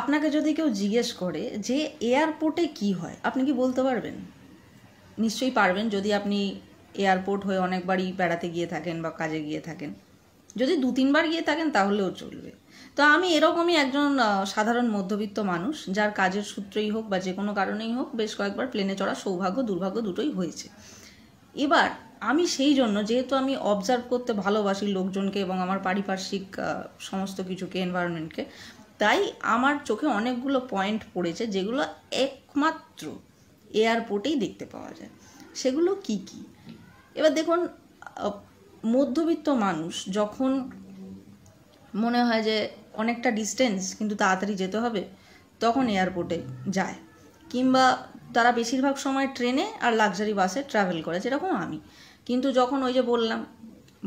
আপনাকে যদি কেউ জিজ্ঞেস করে যে এয়ারপোর্টে কি হয় আপনি কি বলতে পারবেন নিশ্চয়ই পারবেন যদি আপনি এয়ারপোর্ট হয়ে অনেকবারই বেড়াতে গিয়ে থাকেন বা কাজে গিয়ে থাকেন যদি দু তিনবার গিয়ে থাকেন তাহলেও চলবে তো আমি এরকমই একজন সাধারণ মধ্যবিত্ত মানুষ যার কাজের সূত্রেই হোক বা যে কোনো কারণেই হোক বেশ কয়েকবার প্লেনে চড়া সৌভাগ্য দুর্ভাগ্য দুটোই হয়েছে এবার আমি সেই জন্য যেহেতু আমি অবজার্ভ করতে ভালোবাসি লোকজনকে এবং আমার পারিপার্শ্বিক সমস্ত কিছুকে এনভায়রনমেন্টকে তাই আমার চোখে অনেকগুলো পয়েন্ট পড়েছে যেগুলো একমাত্র এয়ারপোর্টেই দেখতে পাওয়া যায় সেগুলো কি কি এবার দেখুন মধ্যবিত্ত মানুষ যখন মনে হয় যে অনেকটা ডিস্টেন্স কিন্তু তাড়াতাড়ি যেতে হবে তখন এয়ারপোর্টে যায় কিংবা তারা বেশিরভাগ সময় ট্রেনে আর লাক্সারি বাসে ট্রাভেল করে যেরকম আমি কিন্তু যখন ওই যে বললাম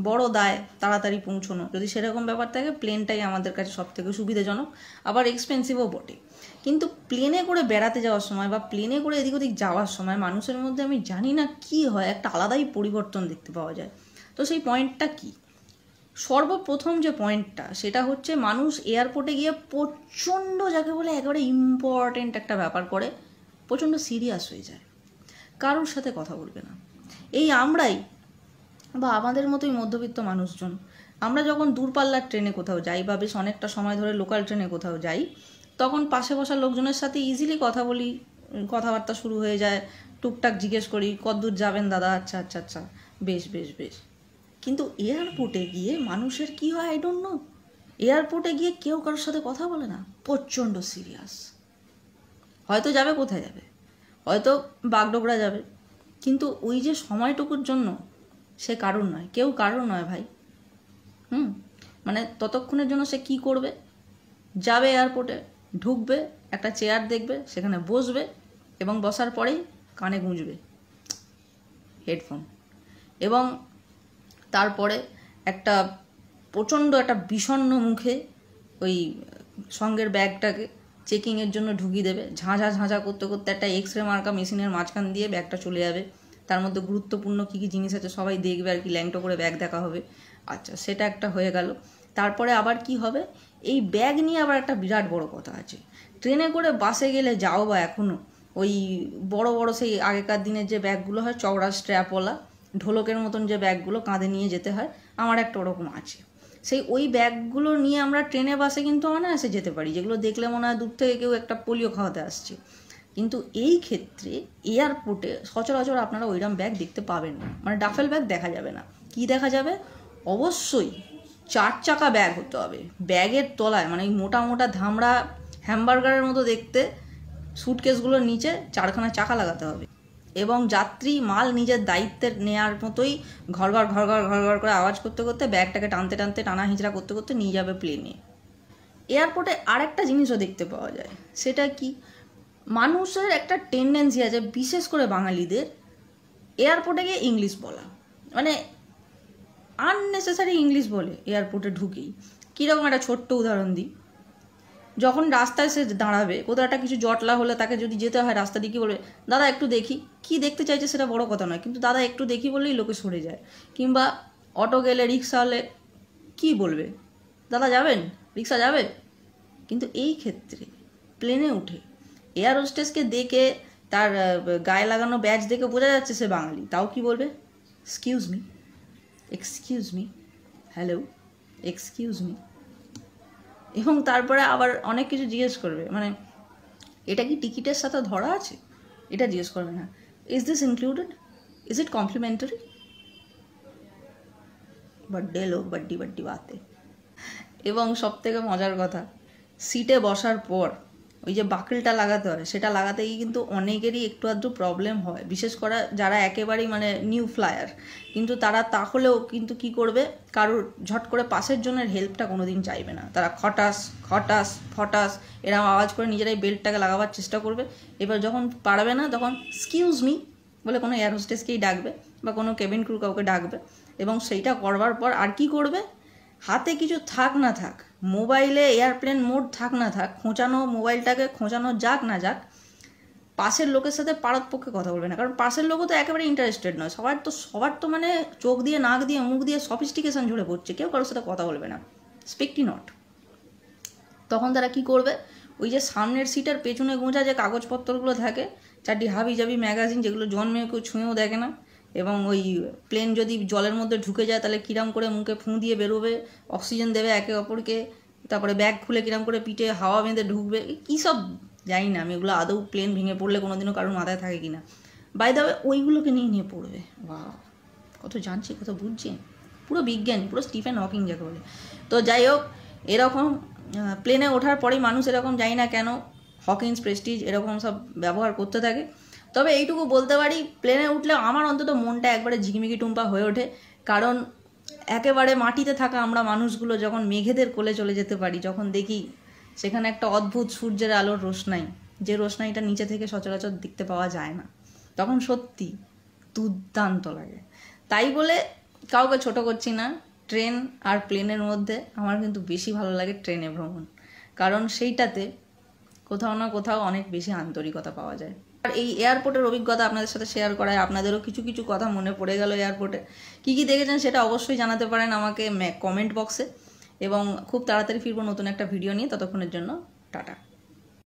বড় দায় তাড়াতাড়ি পৌঁছানো যদি সেরকম ব্যাপার থাকে প্লেনটাই আমাদের কাছে সব থেকে সুবিধাজনক আবার এক্সপেন্সিভও বটে কিন্তু প্লেনে করে বেড়াতে যাওয়ার সময় বা প্লেনে করে এদিক ওদিক যাওয়ার সময় মানুষের মধ্যে আমি জানি না কি হয় একটা আলাদাই পরিবর্তন দেখতে পাওয়া যায় তো সেই পয়েন্টটা কি সর্বপ্রথম যে পয়েন্টটা সেটা হচ্ছে মানুষ এয়ারপোর্টে গিয়ে প্রচণ্ড যাকে বলে একেবারে ইম্পর্টেন্ট একটা ব্যাপার করে প্রচণ্ড সিরিয়াস হয়ে যায় কারোর সাথে কথা বলবে না এই আমরাই বা আমাদের মতোই মধ্যবিত্ত মানুষজন আমরা যখন দূরপাল্লার ট্রেনে কোথাও যাই বা বেশ অনেকটা সময় ধরে লোকাল ট্রেনে কোথাও যাই তখন পাশে বসা লোকজনের সাথে ইজিলি কথা বলি কথাবার্তা শুরু হয়ে যায় টুকটাক জিজ্ঞেস করি কতদূর যাবেন দাদা আচ্ছা আচ্ছা আচ্ছা বেশ বেশ বেশ কিন্তু এয়ারপোর্টে গিয়ে মানুষের কি হয় আই ডোন্ট নো এয়ারপোর্টে গিয়ে কেউ কারোর সাথে কথা বলে না প্রচণ্ড সিরিয়াস হয়তো যাবে কোথায় যাবে হয়তো বাগডোগরা যাবে কিন্তু ওই যে সময়টুকুর জন্য সে কারোর নয় কেউ কারোর নয় ভাই হুম মানে ততক্ষণের জন্য সে কি করবে যাবে এয়ারপোর্টে ঢুকবে একটা চেয়ার দেখবে সেখানে বসবে এবং বসার পরেই কানে গুঁজবে হেডফোন এবং তারপরে একটা প্রচণ্ড একটা বিষণ্ন মুখে ওই সঙ্গের ব্যাগটাকে চেকিংয়ের জন্য ঢুকিয়ে দেবে ঝাঁঝা ঝাঁঝা করতে করতে একটা এক্স রে মার্কা মেশিনের মাঝখান দিয়ে ব্যাগটা চলে যাবে তার মধ্যে গুরুত্বপূর্ণ কী কী জিনিস আছে সবাই দেখবে আর কি ল্যাংটো করে ব্যাগ দেখা হবে আচ্ছা সেটা একটা হয়ে গেল তারপরে আবার কি হবে এই ব্যাগ নিয়ে আবার একটা বিরাট বড় কথা আছে ট্রেনে করে বাসে গেলে যাও বা এখনও ওই বড় বড় সেই আগেকার দিনের যে ব্যাগগুলো হয় চওড়া স্ট্র্যাপওয়ালা ঢোলকের মতন যে ব্যাগগুলো কাঁধে নিয়ে যেতে হয় আমার একটা ওরকম আছে সেই ওই ব্যাগগুলো নিয়ে আমরা ট্রেনে বাসে কিন্তু অনায়াসে যেতে পারি যেগুলো দেখলে মনে হয় দূর থেকে কেউ একটা পোলিও খাওয়াতে আসছে কিন্তু এই ক্ষেত্রে এয়ারপোর্টে সচরাচর আপনারা ওইরম ব্যাগ দেখতে পাবেন না মানে ডাফেল ব্যাগ দেখা যাবে না কি দেখা যাবে অবশ্যই চার চাকা ব্যাগ হতে হবে ব্যাগের তলায় মানে ওই মোটা মোটা ধামড়া হ্যামবার্গারের মতো দেখতে সুটকেসগুলোর নিচে চারখানা চাকা লাগাতে হবে এবং যাত্রী মাল নিজের দায়িত্বে নেওয়ার মতোই ঘর ঘর ঘর ঘর ঘর ঘর করে আওয়াজ করতে করতে ব্যাগটাকে টানতে টানতে টানা হিঁচড়া করতে করতে নিয়ে যাবে প্লেনে এয়ারপোর্টে আরেকটা জিনিসও দেখতে পাওয়া যায় সেটা কি মানুষের একটা টেন্ডেন্সি আছে বিশেষ করে বাঙালিদের এয়ারপোর্টে গিয়ে ইংলিশ বলা মানে আননেসেসারি ইংলিশ বলে এয়ারপোর্টে ঢুকেই কীরকম একটা ছোট্ট উদাহরণ দিই যখন রাস্তায় সে দাঁড়াবে কোথাও একটা কিছু জটলা হলে তাকে যদি যেতে হয় রাস্তা দিয়ে কী বলবে দাদা একটু দেখি কি দেখতে চাইছে সেটা বড় কথা নয় কিন্তু দাদা একটু দেখি বললেই লোকে সরে যায় কিংবা অটো গেলে রিক্সা হলে কী বলবে দাদা যাবেন রিক্সা যাবে কিন্তু এই ক্ষেত্রে প্লেনে উঠে এয়ার হোস্টেসকে দেখে তার গায়ে লাগানো ব্যাচ দেখে বোঝা যাচ্ছে সে বাঙালি তাও কি বলবে excuse me excuse me hello excuse me এবং তারপরে আবার অনেক কিছু জিজ্ঞেস করবে মানে এটা কি টিকিটের সাথে ধরা আছে এটা জিজ্ঞেস করবে না is this included is it complimentary birthday লোক বাড্ডি বাড্ডি বাতে এবং সব থেকে মজার কথা সিটে বসার পর ওই যে বাকলটা লাগাতে হয় সেটা লাগাতে গিয়ে কিন্তু অনেকেরই একটু আধটু প্রবলেম হয় বিশেষ করে যারা একেবারেই মানে নিউ ফ্লায়ার কিন্তু তারা তাহলেও কিন্তু কি করবে কারোর ঝট করে পাশের জনের হেল্পটা কোনো দিন চাইবে না তারা খটাস খটাস ফটাস এরম আওয়াজ করে নিজেরাই বেল্টটাকে লাগাবার চেষ্টা করবে এবার যখন পারবে না তখন স্কিউজ মি বলে কোনো এয়ার হোস্টেসকেই ডাকবে বা কোনো কেবিন ক্রু কাউকে ডাকবে এবং সেইটা করবার পর আর কি করবে হাতে কিছু থাক না থাক মোবাইলে এয়ারপ্লেন মোড থাক না থাক খোঁচানো মোবাইলটাকে খোঁচানো যাক না যাক পাশের লোকের সাথে পারত পক্ষে কথা বলবে না কারণ পাশের লোকও তো একেবারে ইন্টারেস্টেড নয় সবার তো সবার তো মানে চোখ দিয়ে নাক দিয়ে মুখ দিয়ে সফিস্টিকেশন ঝরে পড়ছে কেউ কারোর সাথে কথা বলবে না স্পেকটি নট তখন তারা কি করবে ওই যে সামনের সিটার পেছনে গোঁজা যে কাগজপত্রগুলো থাকে চারটি হাবি জাবি ম্যাগাজিন যেগুলো জন্মে কেউ ছুঁয়েও দেখে না এবং ওই প্লেন যদি জলের মধ্যে ঢুকে যায় তাহলে কিরাম করে মুখে ফুঁ দিয়ে বেরোবে অক্সিজেন দেবে একে অপরকে তারপরে ব্যাগ খুলে কিরাম করে পিঠে হাওয়া বেঁধে ঢুকবে কী সব জানি না আমি এগুলো আদৌ প্লেন ভেঙে পড়লে কোনো দিনও কারোর মাথায় থাকে কি না বাই দাবে ওইগুলোকে নিয়ে নিয়ে পড়বে বা কত জানছি কত বুঝছি পুরো বিজ্ঞানী পুরো স্টিফেন হকিং যাকে বলে তো যাই হোক এরকম প্লেনে ওঠার পরেই মানুষ এরকম জানি না কেন হকিংস প্রেস্টিজ এরকম সব ব্যবহার করতে থাকে তবে এইটুকু বলতে পারি প্লেনে উঠলে আমার অন্তত মনটা একবারে ঝিকিমিকি টুম্পা হয়ে ওঠে কারণ একেবারে মাটিতে থাকা আমরা মানুষগুলো যখন মেঘেদের কোলে চলে যেতে পারি যখন দেখি সেখানে একটা অদ্ভুত সূর্যের আলোর রোশনাই যে রোশনাইটা নিচে থেকে সচরাচর দেখতে পাওয়া যায় না তখন সত্যি দুর্দান্ত লাগে তাই বলে কাউকে ছোট করছি না ট্রেন আর প্লেনের মধ্যে আমার কিন্তু বেশি ভালো লাগে ট্রেনে ভ্রমণ কারণ সেইটাতে কোথাও না কোথাও অনেক বেশি আন্তরিকতা পাওয়া যায় আর এই এয়ারপোর্টের অভিজ্ঞতা আপনাদের সাথে শেয়ার করায় আপনাদেরও কিছু কিছু কথা মনে পড়ে গেল এয়ারপোর্টে কী কী দেখেছেন সেটা অবশ্যই জানাতে পারেন আমাকে কমেন্ট বক্সে এবং খুব তাড়াতাড়ি ফিরবো নতুন একটা ভিডিও নিয়ে ততক্ষণের জন্য টাটা